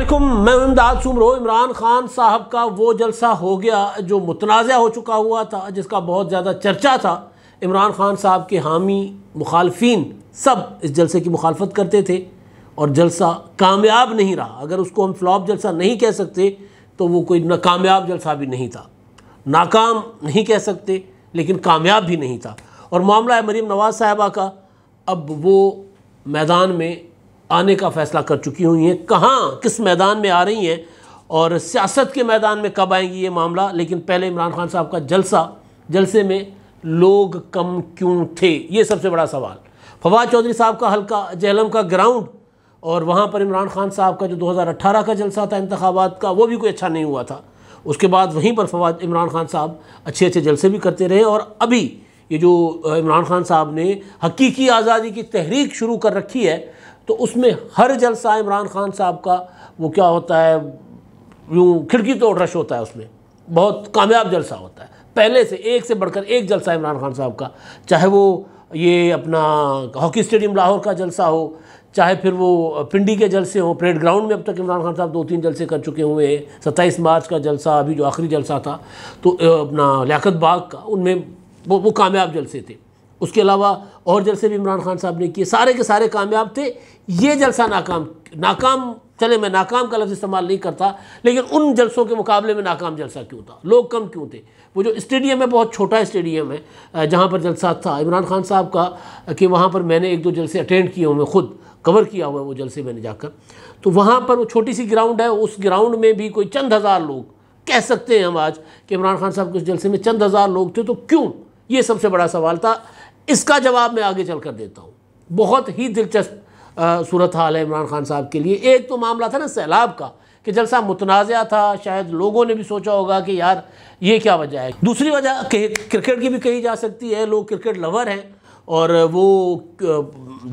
अल्लाम मैं इमदाद सुमरो इमरान ख़ान साहब का वो जलसा हो गया जो मुतनाज़ हो चुका हुआ था जिसका बहुत ज़्यादा चर्चा था इमरान ख़ान साहब के हामी मुखालफी सब इस जलसे की मुखालफत करते थे और जलसा कामयाब नहीं रहा अगर उसको हम फ्लॉप जलसा नहीं कह सकते तो वो कोई नाकामयाब जलसा भी नहीं था नाकाम नहीं कह सकते लेकिन कामयाब भी नहीं था और मामला है मरीम नवाज़ साहबा का अब वो मैदान में आने का फैसला कर चुकी हुई हैं कहाँ किस मैदान में आ रही हैं और सियासत के मैदान में कब आएंगी ये मामला लेकिन पहले इमरान खान साहब का जलसा जलसे में लोग कम क्यों थे ये सबसे बड़ा सवाल फवाद चौधरी साहब का हल्का जहलम का ग्राउंड और वहाँ पर इमरान खान साहब का जो 2018 का जलसा था इंतबात का वो भी कोई अच्छा नहीं हुआ था उसके बाद वहीं पर फवाद इमरान खान साहब अच्छे अच्छे जलसे भी करते रहे और अभी ये जो इमरान खान साहब ने हकीकी आज़ादी की तहरीक शुरू कर रखी है तो उसमें हर जलसा इमरान खान साहब का वो क्या होता है यूँ खिड़की तोड़ रश होता है उसमें बहुत कामयाब जलसा होता है पहले से एक से बढ़कर एक जलसा इमरान खान साहब का चाहे वो ये अपना हॉकी स्टेडियम लाहौर का जलसा हो चाहे फिर वो पिंडी के जलसे हों परेड ग्राउंड में अब तक इमरान खान साहब दो तीन जलसे कर चुके हुए हैं सत्ताईस मार्च का जलसा अभी जो आखिरी जलसा था तो अपना लियाकत बाग का उनमें वो वो कामयाब जलसे थे उसके अलावा और जलसे भी इमरान खान साहब ने किए सारे के सारे कामयाब थे ये जलसा नाकाम नाकाम चले मैं नाकाम का लफ्ज़ इस्तेमाल नहीं करता लेकिन उन जलसों के मुकाबले में नाकाम जलसा क्यों था लोग कम क्यों थे वो जो स्टेडियम है बहुत छोटा स्टेडियम है जहाँ पर जलसा था इमरान खान साहब का कि वहाँ पर मैंने एक दो जलसे अटेंड किए हुए खुद कवर किया हुआ है वो जलसे मैंने जाकर तो वहाँ पर वो छोटी सी ग्राउंड है उस ग्राउंड में भी कोई चंद हज़ार लोग कह सकते हैं हम आज कि इमरान खान साहब के उस जलसे में चंद हज़ार लोग थे तो क्यों ये सबसे बड़ा सवाल था इसका जवाब मैं आगे चल कर देता हूँ बहुत ही दिलचस्प सूरत हाल है इमरान खान साहब के लिए एक तो मामला था ना सैलाब का कि जलसा मुतनाज़ था शायद लोगों ने भी सोचा होगा कि यार ये क्या वजह है दूसरी वजह क्रिकेट की भी कही जा सकती है लोग क्रिकेट लवर हैं और वो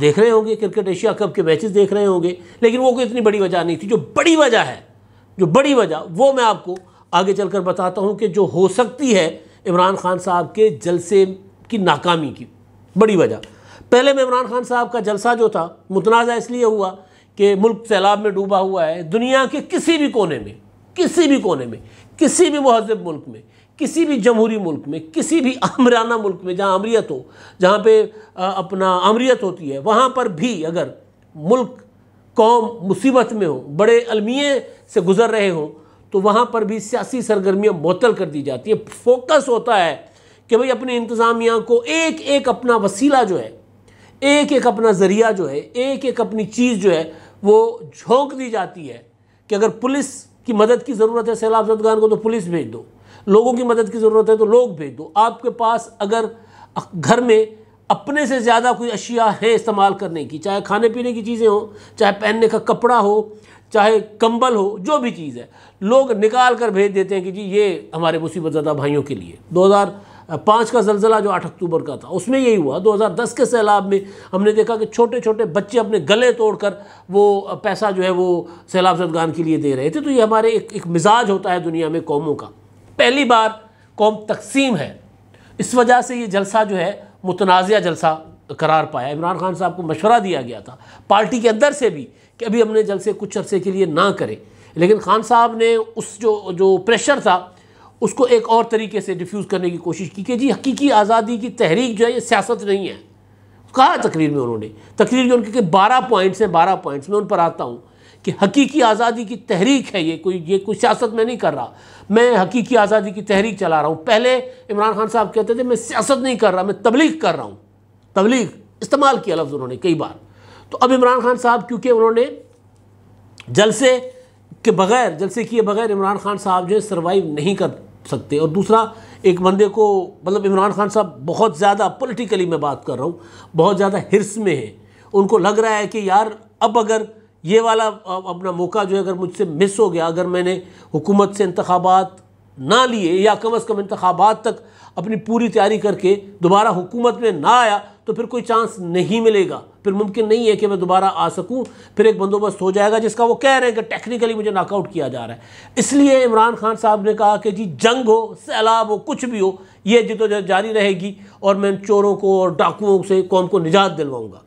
देख रहे होंगे क्रिकेट एशिया कप के मैचेस देख रहे होंगे लेकिन वो कोई इतनी बड़ी वजह नहीं थी जो बड़ी वजह है जो बड़ी वजह वो मैं आपको आगे चलकर बताता हूँ कि जो हो सकती है इमरान खान साहब के जलसे की नाकामी की बड़ी वजह पहले में इमरान खान साहब का जलसा जो था मुतनाज़ा इसलिए हुआ कि मुल्क सैलाब में डूबा हुआ है दुनिया के किसी भी कोने में किसी भी कोने में किसी भी महजब मुल्क में किसी भी जमहूरी मुल्क में किसी भी आमराना मुल्क में जहाँ अमरीत हो जहाँ पे अपना अमरीत होती है वहाँ पर भी अगर मुल्क कौम मुसीबत में हो बड़े अलमिये से गुज़र रहे हों तो वहाँ पर भी सियासी सरगर्मियाँ मअतल कर दी जाती हैं फोकस होता है कि भाई अपने इंतज़ामिया को एक एक अपना वसीला जो है एक एक अपना ज़रिया जो है एक एक अपनी चीज़ जो है वो झोंक दी जाती है कि अगर पुलिस की मदद की ज़रूरत है सैलाब जदगान को तो पुलिस भेज दो लोगों की मदद की ज़रूरत है तो लोग भेज दो आपके पास अगर घर में अपने से ज़्यादा कोई अशिया है इस्तेमाल करने की चाहे खाने पीने की चीज़ें हों चाहे पहनने का कपड़ा हो चाहे कंबल हो जो भी चीज़ है लोग निकाल कर भेज देते हैं कि जी ये हमारे मुसीबत ज़्यादा भाइयों के लिए दो हज़ार पाँच का जलजिला जो आठ अक्टूबर का था उसमें यही हुआ 2010 के सैलाब में हमने देखा कि छोटे छोटे बच्चे अपने गले तोड़कर वो पैसा जो है वो सैलाब जदगान के लिए दे रहे थे तो ये हमारे एक, एक मिजाज होता है दुनिया में कौमों का पहली बार कौम तकसीम है इस वजह से ये जलसा जो है मुतनाज़ जलसा करार पाया इमरान खान साहब को मशवरा दिया गया था पार्टी के अंदर से भी कि अभी हमने जलसे कुछ अरसे के लिए ना करें लेकिन खान साहब ने उस जो जो प्रेशर था उसको एक और तरीके से डिफ्यूज़ करने की कोशिश की कि जी हकीकी आज़ादी की तहरीक जो है ये सियासत नहीं है कहा तकरीर में उन्होंने तकरीर जो उनके बारह पॉइंट्स हैं बारह पॉइंट्स में उन पर आता हूँ कि हकीकी आज़ादी की तहरीक है ये कोई ये कोई सियासत में नहीं कर रहा मैं हकीकी आज़ादी की तहरीक चला रहा हूँ पहले इमरान खान साहब कहते थे मैं सियासत नहीं कर रहा मैं तबलीग कर रहा हूँ तबलीग इस्तेमाल किया लफ्ज़ उन्होंने कई बार तो अब इमरान खान साहब क्योंकि उन्होंने जलसे के बगैर जलसे किए बगैर इमरान खान साहब जो है सर्वाइव नहीं कर सकते और दूसरा एक बंदे को मतलब इमरान खान साहब बहुत ज़्यादा पॉलिटिकली मैं बात कर रहा हूँ बहुत ज़्यादा हिरस में है उनको लग रहा है कि यार अब अगर ये वाला अपना मौका जो है अगर मुझसे मिस हो गया अगर मैंने हुकूमत से इंतबात ना लिए या कम अज़ कम इंतबात तक अपनी पूरी तैयारी करके दोबारा हुकूमत में ना आया तो फिर कोई चांस नहीं मिलेगा फिर मुमकिन नहीं है कि मैं दोबारा आ सकूं फिर एक बंदोबस्त हो जाएगा जिसका वो कह रहे हैं कि टेक्निकली मुझे नॉकआउट किया जा रहा है इसलिए इमरान खान साहब ने कहा कि जी जंग हो सैलाब हो कुछ भी हो ये जिदोजहद तो जारी रहेगी और मैं चोरों को और डाकुओं से कौम को निजात दिलवाऊँगा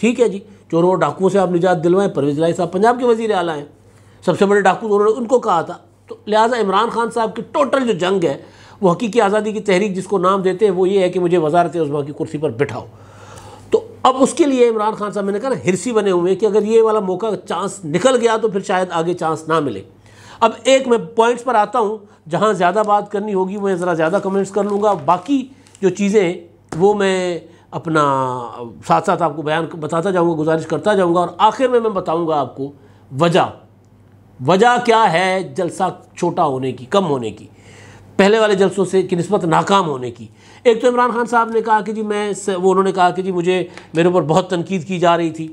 ठीक है जी चोरों और डाकुओं से आप निजात दिलवाएं परवेज लाई साहब पंजाब के वजीर आला हैं सबसे बड़े डाकू उन्होंने उनको कहा था तो लिहाजा इमरान खान साहब की टोटल जो जंग है वो हकीकी आज़ादी की तहरीक जिसको नाम देते हैं वो ये है कि मुझे वजारत उस्मा की कुर्सी पर बिठाओ अब उसके लिए इमरान खान साहब मैंने कहा हिरसी बने हुए हैं कि अगर ये वाला मौका चांस निकल गया तो फिर शायद आगे चांस ना मिले अब एक मैं पॉइंट्स पर आता हूँ जहाँ ज़्यादा बात करनी होगी मैं ज़रा ज़्यादा कमेंट्स कर लूँगा बाकी जो चीज़ें वो मैं अपना साथ साथ आपको बयान बताता जाऊँगा गुजारिश करता जाऊँगा और आखिर में मैं बताऊँगा आपको वजह वजह क्या है जलसा छोटा होने की कम होने की पहले वाले जलसों से की नस्बत नाकाम होने की एक तो इमरान खान साहब ने कहा कि जी मैं वो उन्होंने कहा कि जी मुझे मेरे ऊपर बहुत तनकीद की जा रही थी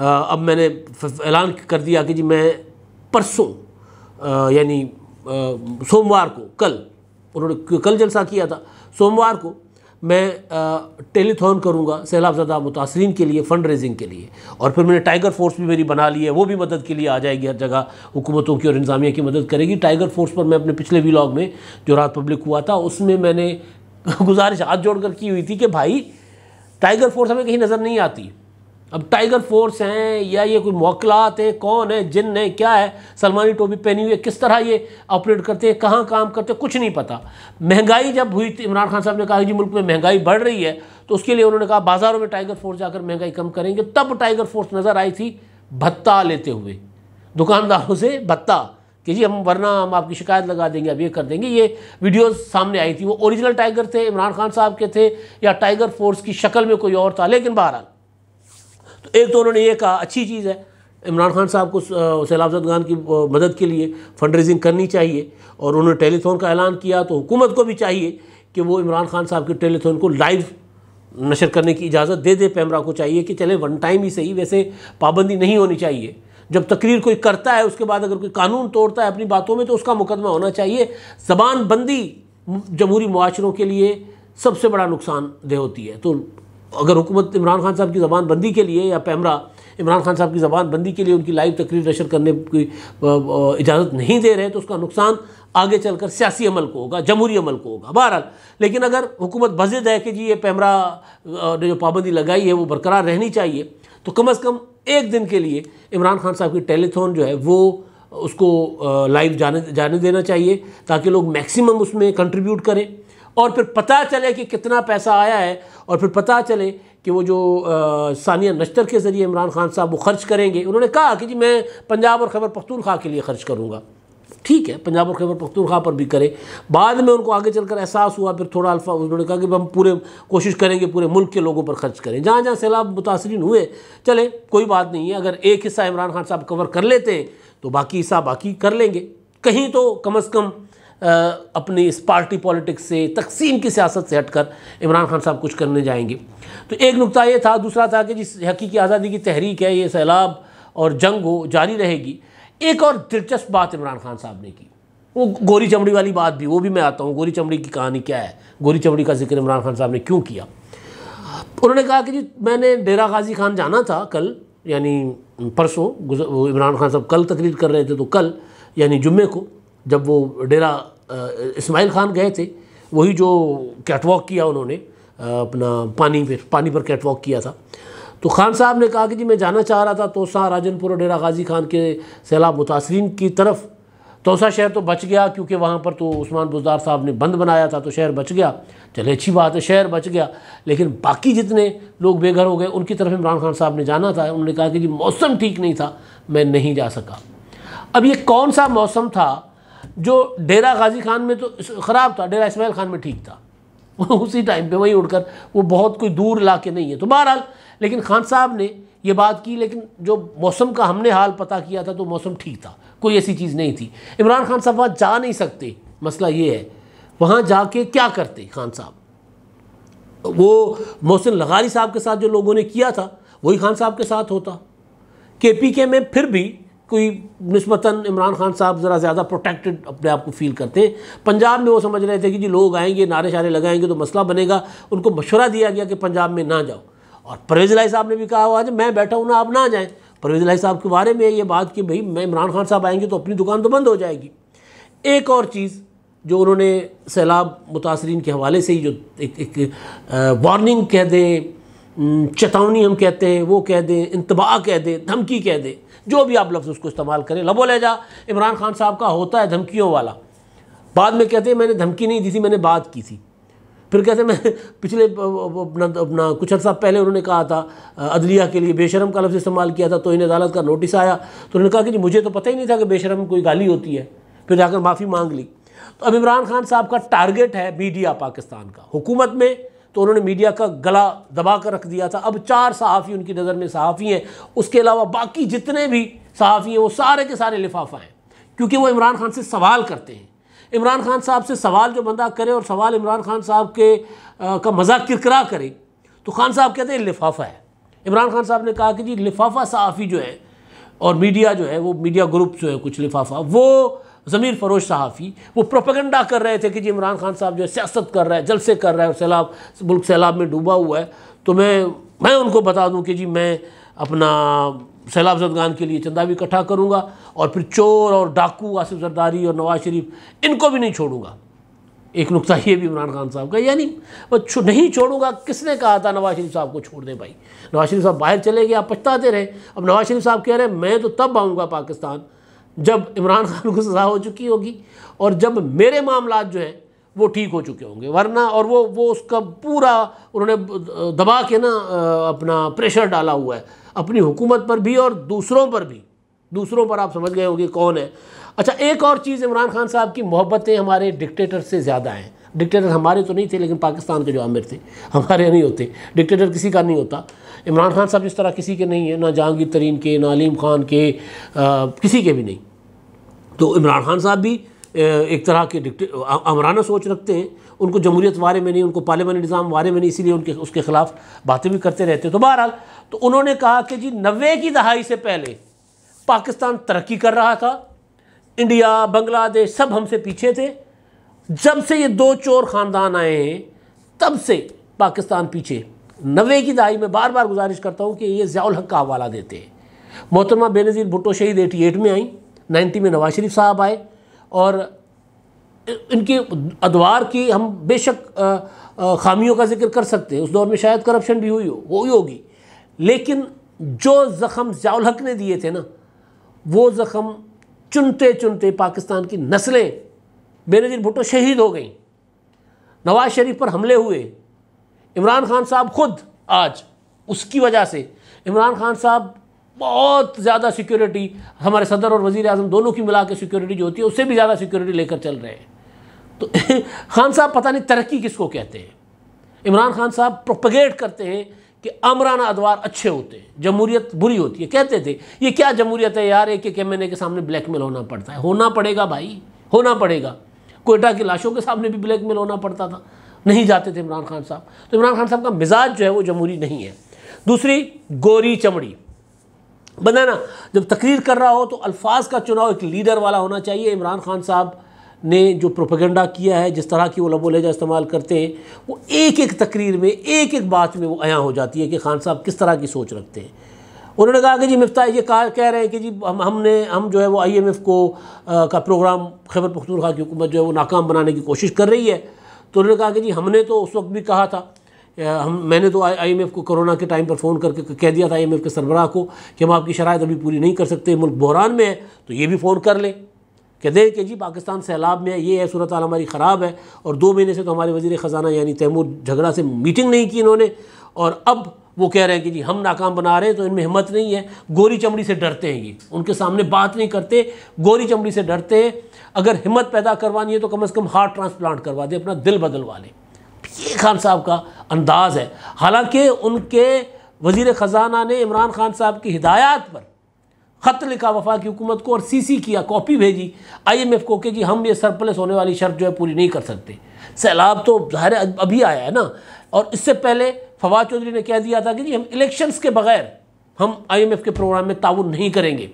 आ, अब मैंने ऐलान कर दिया कि जी मैं परसों यानी सोमवार को कल उन्होंने कल जलसा किया था सोमवार को मैं टेलीथॉन करूँगा सैलाबजदा मुतासरीन के लिए फ़ंड रेजिंग के लिए और फिर मैंने टाइगर फोर्स भी मेरी बना ली है वो भी मदद के लिए आ जाएगी हर जगह हुकूमतों की और इंतजामिया की मदद करेगी टाइगर फोर्स पर मैं अपने पिछले व्लाग में जो रात पब्लिक हुआ था उसमें मैंने गुजारिश हाथ जोड़ कर की हुई थी कि भाई टाइगर फोर्स हमें कहीं नज़र नहीं आती अब टाइगर फोर्स हैं या ये कोई मौकलात हैं कौन है जिन है क्या है सलमानी टोपी पहनी हुई है किस तरह ये ऑपरेट करते हैं कहाँ काम करते हैं कुछ नहीं पता महंगाई जब हुई थी तो इमरान खान साहब ने कहा कि जी मुल्क में महंगाई बढ़ रही है तो उसके लिए उन्होंने कहा बाज़ारों में टाइगर फोर्स जाकर महंगाई कम करेंगे तब टाइगर फोर्स नज़र आई थी भत्ता लेते हुए दुकानदारों से भत्ता कि जी हम वरना हम आपकी शिकायत लगा देंगे अब ये कर देंगे ये वीडियोस सामने आई थी वो ओरिजिनल टाइगर थे इमरान खान साहब के थे या टाइगर फोर्स की शक्ल में कोई और था लेकिन बहरहाल एक तो उन्होंने ये कहा अच्छी चीज़ है इमरान खान साहब को सैलाब जदगान की मदद के लिए फंड रेजिंग करनी चाहिए और उन्होंने टेलीथोन का ऐलान किया तो हुकूमत को भी चाहिए कि वो इमरान खान साहब के टेलीथोन को लाइव नशर करने की इजाज़त दे दे पैमरा को चाहिए कि चले वन टाइम ही सही वैसे पाबंदी नहीं होनी चाहिए जब तकरीर कोई करता है उसके बाद अगर कोई कानून तोड़ता है अपनी बातों में तो उसका मुकदमा होना चाहिए ज़बान बंदी जमहूरी माशरों के लिए सबसे बड़ा नुकसान दे होती है तो अगर हुकूमत इमरान खान साहब की ज़बान बंदी के लिए या पैमरा इमरान खान साहब की ज़बान बंदी के लिए उनकी लाइव तकरीर नशर करने की इजाज़त नहीं दे रहे तो उसका नुकसान आगे चल कर सियासी अमल को होगा जमहूरी अमल को होगा बहरहाल लेकिन अगर हुकूमत बजद है कि जी ये पैमरा ने जो पाबंदी लगाई है वो बरकरार रहनी चाहिए तो कम अज़ कम एक दिन के लिए इमरान खान साहब की टेलीथॉन जो है वो उसको लाइव जाने जाने देना चाहिए ताकि लोग मैक्सिमम उसमें कंट्रीब्यूट करें और फिर पता चले कि कितना पैसा आया है और फिर पता चले कि वो जो आ, सानिया नश्तर के ज़रिए इमरान खान साहब वो खर्च करेंगे उन्होंने कहा कि जी मैं पंजाब और खबर पख्तूनख्वा के लिए खर्च करूँगा ठीक है पंजाब और ख़बर पख्तूनख्वा पर भी करें बाद में उनको आगे चलकर एहसास हुआ फिर थोड़ा अल्फा उन्होंने कहा कि हम पूरे कोशिश करेंगे पूरे मुल्क के लोगों पर खर्च करें जहाँ जहाँ सैलाब मुतासरीन हुए चले कोई बात नहीं है अगर एक हिस्सा इमरान खान साहब कवर कर लेते हैं तो बाकी हिस्सा बाकी कर लेंगे कहीं तो कम अज़ कम अपनी इस पार्टी पॉलिटिक्स से तकसीम की सियासत से हटकर इमरान खान साहब कुछ करने जाएंगे तो एक नुकता ये था दूसरा था कि जिस हकीकी आज़ादी की तहरीक है ये सैलाब और जंग हो जारी रहेगी एक और दिलचस्प बात इमरान खान साहब ने की वो गोरी चमड़ी वाली बात भी वो भी मैं आता हूँ गोरी चमड़ी की कहानी क्या है गोरी चमड़ी का जिक्र इमरान खान साहब ने क्यों किया उन्होंने कहा कि जी मैंने डेरा गाजी खान जाना था कल यानी परसों इमरान खान साहब कल तकरीर कर रहे थे तो कल यानी जुम्मे को जब वो डेरा इस्माइल खान गए थे वही जो कैटवॉक किया उन्होंने अपना पानी पर पानी पर कैटवॉक किया था तो खान साहब ने कहा कि जी मैं जाना चाह रहा था तोसा राजनपुर और डेरा गाजी खान के सैलाब मुतासरीन की तरफ तोसा शहर तो बच गया क्योंकि वहाँ पर तो उस्मान बुजदार साहब ने बंद बनाया था तो शहर बच गया चले अच्छी बात है शहर बच गया लेकिन बाकी जितने लोग बेघर हो गए उनकी तरफ इमरान खान साहब ने जाना था उन्होंने कहा कि जी मौसम ठीक नहीं था मैं नहीं जा सका अब ये कौन सा मौसम था जो डेरा गाजी खान में तो ख़राब था डेरा इसमाइल खान में ठीक था उसी टाइम पे वहीं उड़कर वो बहुत कोई दूर इलाके नहीं है तो बहरहाल लेकिन खान साहब ने ये बात की लेकिन जो मौसम का हमने हाल पता किया था तो मौसम ठीक था कोई ऐसी चीज़ नहीं थी इमरान खान साहब वहाँ जा नहीं सकते मसला ये है वहाँ के क्या करते खान साहब वो मोहसिन लगारी साहब के साथ जो लोगों ने किया था वही खान साहब के साथ होता के पी के में फिर भी कोई नस्बता इमरान खान साहब ज़रा ज़्यादा प्रोटेक्टेड अपने आप को फील करते हैं पंजाब में वो समझ रहे थे कि जी लोग आएंगे नारे शारे लगाएंगे तो मसला बनेगा उनको मशवरा दिया गया कि पंजाब में ना जाओ और परवेज़ लाई साहब ने भी कहा आज मैं बैठा हूँ ना आप ना जाएँ परवेज़ लाई साहब के बारे में ये बात कि भाई मैं इमरान खान साहब आएंगे तो अपनी दुकान तो बंद हो जाएगी एक और चीज़ जो उन्होंने सैलाब मुतासरीन के हवाले से ही जो एक, एक वार्निंग कह दें हम्म, चेतावनी हम कहते हैं वो कह दें इंतबा कह दें धमकी कह दें जो भी आप लफ्ज़ उसको इस्तेमाल करें लबो जा इमरान खान साहब का होता है धमकियों वाला बाद में कहते हैं मैंने धमकी नहीं दी थी मैंने बात की थी फिर कहते मैं पिछले अपना अपना कुछ अर्सा पहले उन्होंने कहा था अदलिया के लिए बेशरम का लफ्ज़ इस्तेमाल किया था तो इन्हें अदालत का नोटिस आया तो उन्होंने कहा कि जी मुझे तो पता ही नहीं था कि बेशरम कोई गाली होती है फिर जाकर माफ़ी मांग ली तो अब इमरान खान साहब का टारगेट है मीडिया पाकिस्तान का हुकूमत में तो उन्होंने मीडिया का गला दबा कर रख दिया था अब चार सहाफ़ी उनकी नज़र में सहाफ़ी हैं उसके अलावा बाकी जितने भी सहाफ़ी हैं वो सारे के सारे लिफाफा हैं क्योंकि वो इमरान खान से सवाल करते हैं इमरान खान साहब से सवाल जो बंदा करे और सवाल इमरान खान साहब के आ, का मजाक किरकरा करे तो खान साहब कहते हैं लिफाफा है इमरान खान साहब ने कहा कि जी लिफाफा सहाफ़ी जो है और मीडिया जो है वो मीडिया ग्रुप जो है कुछ लिफाफा वो ज़मीर फरोश सहाफ़ी वो प्रोपेगेंडा कर रहे थे कि जी इमरान खान साहब जो है सियासत कर रहा है जलसे कर रहा है और सैलाब मुल्क सैलाब में डूबा हुआ है तो मैं मैं उनको बता दूं कि जी मैं अपना सैलाब जदगान के लिए चंदा भी इकट्ठा करूँगा और फिर चोर और डाकू आसिफ जरदारी और नवाज शरीफ इनको भी नहीं छोड़ूंगा एक नुकता ये भी इमरान खान साहब का यानी वो छो, नहीं छोड़ूंगा किसने कहा था नवाज शरीफ साहब को छोड़ दें भाई नवाज शरीफ साहब बाहर चले गए आप पछताते रहे अब नवाज शरीफ साहब कह रहे हैं मैं तो तब आऊँगा पाकिस्तान जब इमरान खान को सज़ा हो चुकी होगी और जब मेरे मामला जो हैं वो ठीक हो चुके होंगे वरना और वो वो उसका पूरा उन्होंने दबा के ना अपना प्रेशर डाला हुआ है अपनी हुकूमत पर भी और दूसरों पर भी दूसरों पर आप समझ गए होंगे कौन है अच्छा एक और चीज़ इमरान खान साहब की मोहब्बतें हमारे डिक्टेटर से ज़्यादा हैं डिक्टेटर हमारे तो नहीं थे लेकिन पाकिस्तान के जो आमिर थे हमारे नहीं होते डिक्टेटर किसी का नहीं होता इमरान खान साहब जिस तरह किसी के नहीं है ना जहांगीर तरीन के ना अलीम खान के आ, किसी के भी नहीं तो इमरान खान साहब भी एक तरह के अमराना सोच रखते हैं उनको जमहूरियत वारे में नहीं उनको पार्लियामानी निज़ाम वारे में नहीं इसीलिए उनके उसके ख़िलाफ़ बातें भी करते रहते तो बहरहाल तो उन्होंने कहा कि जी नब्बे की दहाई से पहले पाकिस्तान तरक्की कर रहा था इंडिया बांग्लादेश सब हमसे पीछे थे जब से ये दो चोर ख़ानदान आए हैं तब से पाकिस्तान पीछे नबे की दहाई में बार बार गुजारिश करता हूँ कि ये ज़ियाल हक का हवाला देते हैं मोहतरमा बेनज़ीर भुट्टो शहीद एटी एट में आई नाइन्टी में नवाज शरीफ साहब आए और इनके अदवार की हम बेशक ख़ामियों का जिक्र कर सकते हैं उस दौर में शायद करप्शन भी हुई हो वो ही होगी लेकिन जो ज़ख़म जयालहक हक ने दिए थे ना वो ज़ख़म चुनते चुनते पाकिस्तान की नस्लें बेनजीर भुट्टो शहीद हो गई नवाज शरीफ पर हमले हुए इमरान खान साहब खुद आज उसकी वजह से इमरान खान साहब बहुत ज़्यादा सिक्योरिटी हमारे सदर और वजीर अजम दोनों की मिला के सिक्योरिटी जो होती है उससे भी ज़्यादा सिक्योरिटी लेकर चल रहे हैं तो खान साहब पता नहीं तरक्की किसको कहते हैं इमरान खान साहब प्रोपगेट करते हैं कि अमराना अदवार अच्छे होते हैं जमहूरियत बुरी होती है कहते थे ये क्या जमहूरियत है यार एक एक एम के सामने ब्लैकमेल होना पड़ता है होना पड़ेगा भाई होना पड़ेगा कोयटा की लाशों के सामने भी ब्लैकमेल होना पड़ता था नहीं जाते थे इमरान खान साहब तो इमरान खान साहब का मिजाज जो है वो जमहूरी नहीं है दूसरी गोरी चमड़ी बंदा ना जब तकरीर कर रहा हो तो अल्फाज का चुनाव एक लीडर वाला होना चाहिए इमरान खान साहब ने जो प्रोपेगेंडा किया है जिस तरह की वो लबो लहजा इस्तेमाल करते हैं वो एक एक तकरीर में एक एक बात में वो अयाँ हो जाती है कि खान साहब किस तरह की सोच रखते हैं उन्होंने कहा कि जी मफ्ता ये कहा कह रहे हैं कि जी हम हमने हम जो है वो आईएमएफ को आ, का प्रोग्राम खैबर पखतूरखा की हुकूमत जो है वो नाकाम बनाने की कोशिश कर रही है तो उन्होंने कहा कि जी हमने तो उस वक्त भी कहा था हम मैंने तो आईएमएफ को कोरोना के टाइम पर फ़ोन करके कह दिया था आईएमएफ के सरबराह को कि हम आपकी शराय अभी पूरी नहीं कर सकते मुल्क बहरान में है तो ये भी फ़ोन कर लें कह दें कि जी पाकिस्तान सैलाब में है ये है सूरत हाल हमारी ख़राब है और दो महीने से तो हमारे वजीर ख़जाना यानी तैमूर झगड़ा से मीटिंग नहीं की इन्होंने और अब वो कह रहे हैं कि जी हम नाकाम बना रहे हैं तो इनमें हिम्मत नहीं है गोरी चमड़ी से डरते हैं ये उनके सामने बात नहीं करते गोरी चमड़ी से डरते हैं अगर हिम्मत पैदा करवानी है तो कम अज़ कम हार्ट ट्रांसप्लांट करवा दें अपना दिल बदलवा लें ये खान साहब का अंदाज़ है हालांकि उनके वज़ी ख़जाना ने इमरान खान साहब की हिदायत पर ख़त लिखा वफाक हुकूमत को और सी सी किया कापी भेजी आई एम एफ़ को कि जी हम ये सरप्लस होने वाली शर्त जो है पूरी नहीं कर सकते सैलाब तो ज़ाहिर अभी आया है ना और इससे पहले फवाद चौधरी ने कह दिया था कि जी हम इलेक्शंस के बगैर हम आई एम एफ़ के प्रोग्राम में ताउन नहीं करेंगे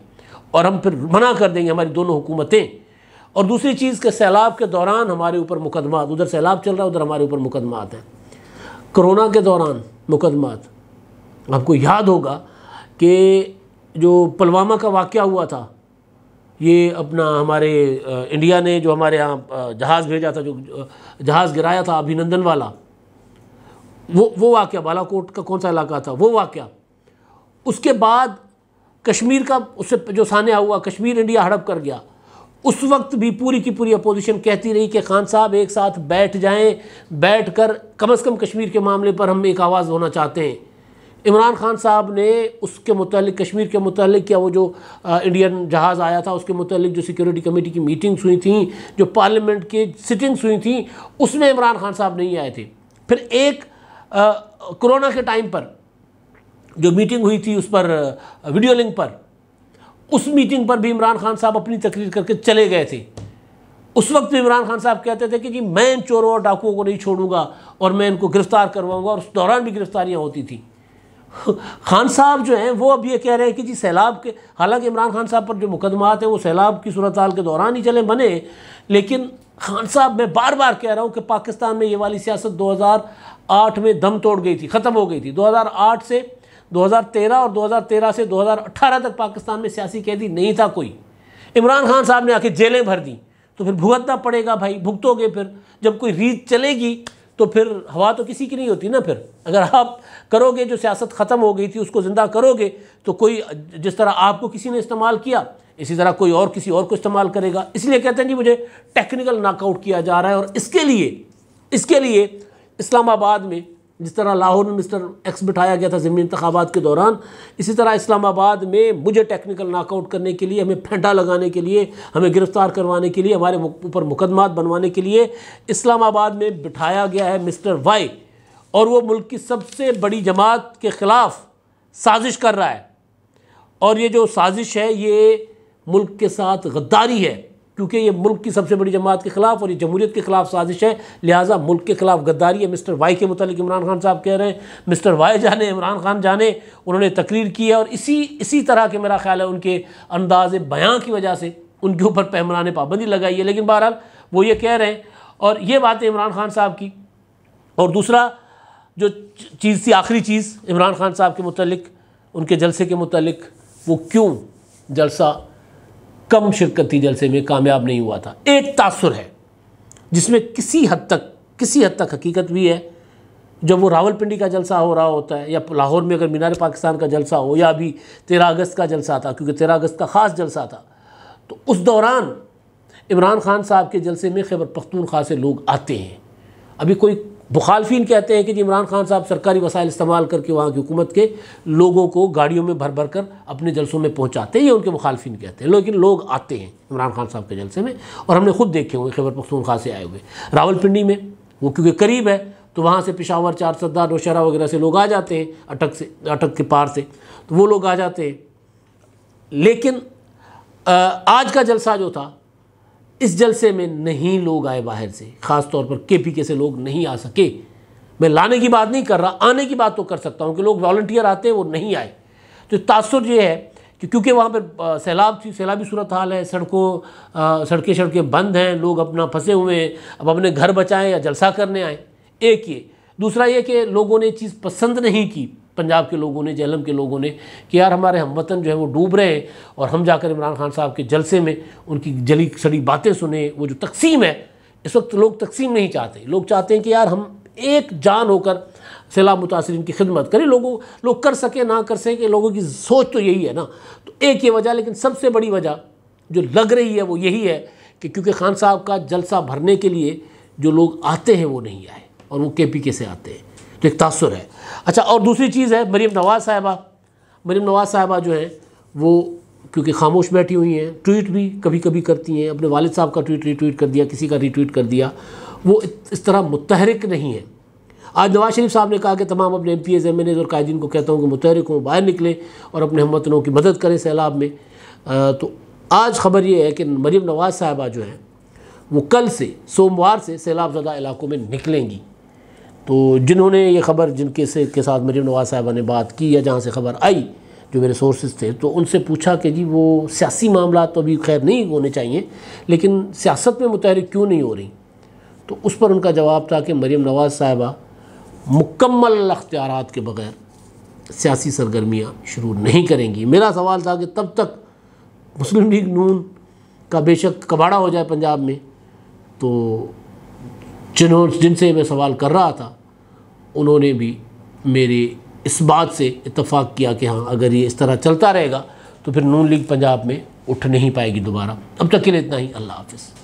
और हम फिर मना कर देंगे हमारी दोनों हुकूमतें और दूसरी चीज़ के सैलाब के दौरान हमारे ऊपर मुकदमा उधर सैलाब चल रहा है उधर हमारे ऊपर मुकदमात हैं कोरोना के दौरान मुकदमात आपको याद होगा कि जो पुलवामा का वाक़ हुआ था ये अपना हमारे इंडिया ने जो हमारे यहाँ जहाज़ भेजा था जो जहाज़ गिराया था अभिनंदन वाला वो वो वाक़ बालाकोट का कौन सा इलाका था वो वाक़ उसके बाद कश्मीर का उससे जो सान्या हुआ कश्मीर इंडिया हड़प कर गया उस वक्त भी पूरी की पूरी अपोजिशन कहती रही कि खान साहब एक साथ बैठ जाएं बैठ कर कम से कम कश्मीर के मामले पर हम एक आवाज़ होना चाहते हैं इमरान खान साहब ने उसके मुतल कश्मीर के मुतल क्या वो जो आ, इंडियन जहाज़ आया था उसके मुतल जो सिक्योरिटी कमेटी की मीटिंग्स हुई थी जो पार्लियामेंट की सिटिंग्स हुई थी उसमें इमरान खान साहब नहीं आए थे फिर एक कोरोना के टाइम पर जो मीटिंग हुई थी उस पर वीडियो लिंक पर उस मीटिंग पर भी इमरान खान साहब अपनी तकरीर करके चले गए थे उस वक्त भी इमरान खान साहब कहते थे कि जी मैं इन चोरों और डाकुओं को नहीं छोड़ूंगा और मैं इनको गिरफ्तार करवाऊंगा और उस दौरान भी गिरफ्तारियाँ होती थी खान साहब जो हैं वो अब ये कह रहे हैं कि जी सैलाब के हालांकि इमरान खान साहब पर जो मुकदमात हैं वो सैलाब की सूरत के दौरान ही चले बने लेकिन खान साहब मैं बार बार कह रहा हूँ कि पाकिस्तान में ये वाली सियासत आठ में दम तोड़ गई थी ख़त्म हो गई थी आठ से 2013 और 2013 से 2018 तक पाकिस्तान में सियासी कैदी नहीं था कोई इमरान खान साहब ने आके जेलें भर दी तो फिर भुगतना पड़ेगा भाई भुगतोगे फिर जब कोई रीत चलेगी तो फिर हवा तो किसी की नहीं होती ना फिर अगर आप करोगे जो सियासत ख़त्म हो गई थी उसको ज़िंदा करोगे तो कोई जिस तरह आपको किसी ने इस्तेमाल किया इसी तरह कोई और किसी और को इस्तेमाल करेगा इसलिए कहते हैं जी मुझे टेक्निकल नाकआउट किया जा रहा है और इसके लिए इसके लिए इस्लामाबाद में जिस तरह लाहौर में मिस्टर एक्स बिठाया गया था जमीन इंतबात के दौरान इसी तरह इस्लामाबाद में मुझे टेक्निकल नाकआउट करने के लिए हमें फेंटा लगाने के लिए हमें गिरफ़्तार करवाने के लिए हमारे ऊपर मुकदमा बनवाने के लिए इस्लामाबाद में बिठाया गया है मिस्टर वाई और वो मुल्क की सबसे बड़ी जमात के ख़िलाफ़ साजिश कर रहा है और ये जो साजिश है ये मुल्क के साथ गद्दारी है क्योंकि ये मुल्क की सबसे बड़ी जमात के खिलाफ और ये जमहूरीत के खिलाफ साजिश है लिहाजा मुल्क के खिलाफ गद्दारी है मिस्टर वाई के मतलब इमरान खान साहब कह रहे हैं मिस्टर वाई जाने इमरान खान जाने उन्होंने तकरीर की है और इसी इसी तरह के मेरा ख्याल है उनके अंदाज बयाँ की वजह से उनके ऊपर पैमरा पाबंदी लगाई है लेकिन बहरहाल वो ये कह रहे हैं और ये बात है इमरान खान साहब की और दूसरा जो चीज़ थी आखिरी चीज़ इमरान खान साहब के मतलब उनके जलसे के मतलब वो क्यों जलसा कम शिरकती जलसे में कामयाब नहीं हुआ था एक तासुर है जिसमें किसी हद तक किसी हद तक हकीकत भी है जब वो रावलपिंडी का जलसा हो रहा होता है या लाहौर में अगर मीनार पाकिस्तान का जलसा हो या अभी तेरह अगस्त का जलसा था क्योंकि तेरह अगस्त का ख़ास जलसा था तो उस दौरान इमरान खान साहब के जलसे में खैबर पख्तूनख्वा से लोग आते हैं अभी कोई मुखालफी कहते हैं कि जी इमरान खान साहब सरकारी वसाइल इस्तेमाल करके वहाँ की हुकूमत के लोगों को गाड़ियों में भर भर कर अपने जलसों में पहुँचाते हैं ये उनके मुखालफिन कहते हैं लेकिन लोग आते हैं इमरान खान साहब के जलसे में और हमने खुद देखे हुए खैबर पख्तूनख्वा से आए हुए रावलपिंडी में वो क्योंकि करीब है तो वहाँ से पिशावर चार सरदार नौशहरा वगैरह से लोग आ जाते हैं अटक से अटक के पार से तो वो लोग आ जाते हैं लेकिन आज का जलसा जो था इस जलसे में नहीं लोग आए बाहर से ख़ास तौर पर के पी के से लोग नहीं आ सके मैं लाने की बात नहीं कर रहा आने की बात तो कर सकता हूँ कि लोग वॉल्टियर आते हैं वो नहीं आए तो तासर ये है कि क्योंकि वहाँ पर सैलाब थी सैलाबी सूरत हाल है सड़कों सड़कें सड़कें बंद हैं लोग अपना फंसे हुए हैं अब अपने घर बचाएँ या जलसा करने आए एक ये दूसरा ये कि लोगों ने चीज़ पसंद नहीं की पंजाब के लोगों ने जहलम के लोगों ने कि यार हमारे हम वतन जो है वो डूब रहे हैं और हम जाकर इमरान खान साहब के जलसे में उनकी जली सड़ी बातें सुने वो जो तकसीम है इस वक्त लोग तकसीम नहीं चाहते लोग चाहते हैं कि यार हम एक जान होकर सैलाब मुतासरीन की खिदमत करें लोगों लोग कर सके ना कर सके लोगों की सोच तो यही है ना तो एक ये वजह लेकिन सबसे बड़ी वजह जो लग रही है वो यही है कि क्योंकि खान साहब का जलसा भरने के लिए जो लोग आते हैं वो नहीं आए और वो के पी के से आते हैं तो एक तासर है अच्छा और दूसरी चीज़ है मरीम नवाज़ साहिबा मरीम नवाज़ साहिबा जो हैं वो क्योंकि खामोश बैठी हुई हैं ट्वीट भी कभी कभी करती हैं अपने वालिद साहब का ट्वीट रीट्वीट कर दिया किसी का रीट्वीट कर दिया वो इस तरह मुतहरक नहीं है आज नवाज शरीफ साहब ने कहा कि तमाम अपने M P As M N As और कायदीन को कहता हूँ कि मुतहरक हों बाहर निकलें और अपने हम वतनों की मदद करें सैलाब में आ, तो आज खबर ये है कि मरीम नवाज़ साहबा जो हैं वो कल से सोमवार से सैलाब ज़्यादा इलाकों में निकलेंगी तो जिन्होंने ये खबर जिनके से के साथ मरीम नवाज साहबा ने बात की या जहाँ से खबर आई जो मेरे सोर्सेज थे तो उनसे पूछा कि जी वो सियासी मामला तो अभी खैर नहीं होने चाहिए लेकिन सियासत में मुतहरक क्यों नहीं हो रही तो उस पर उनका जवाब था कि मरीम नवाज साहबा मुकम्मल अख्तियार के बगैर सियासी सरगर्मियाँ शुरू नहीं करेंगी मेरा सवाल था कि तब तक मुस्लिम लीग नून का बेशक कबाड़ा हो जाए पंजाब में तो जिन्हों जिनसे मैं सवाल कर रहा था उन्होंने भी मेरे इस बात से इतफ़ाक़ किया कि हाँ अगर ये इस तरह चलता रहेगा तो फिर नून लीग पंजाब में उठ नहीं पाएगी दोबारा अब तक के लिए इतना ही अल्लाह हाफिज़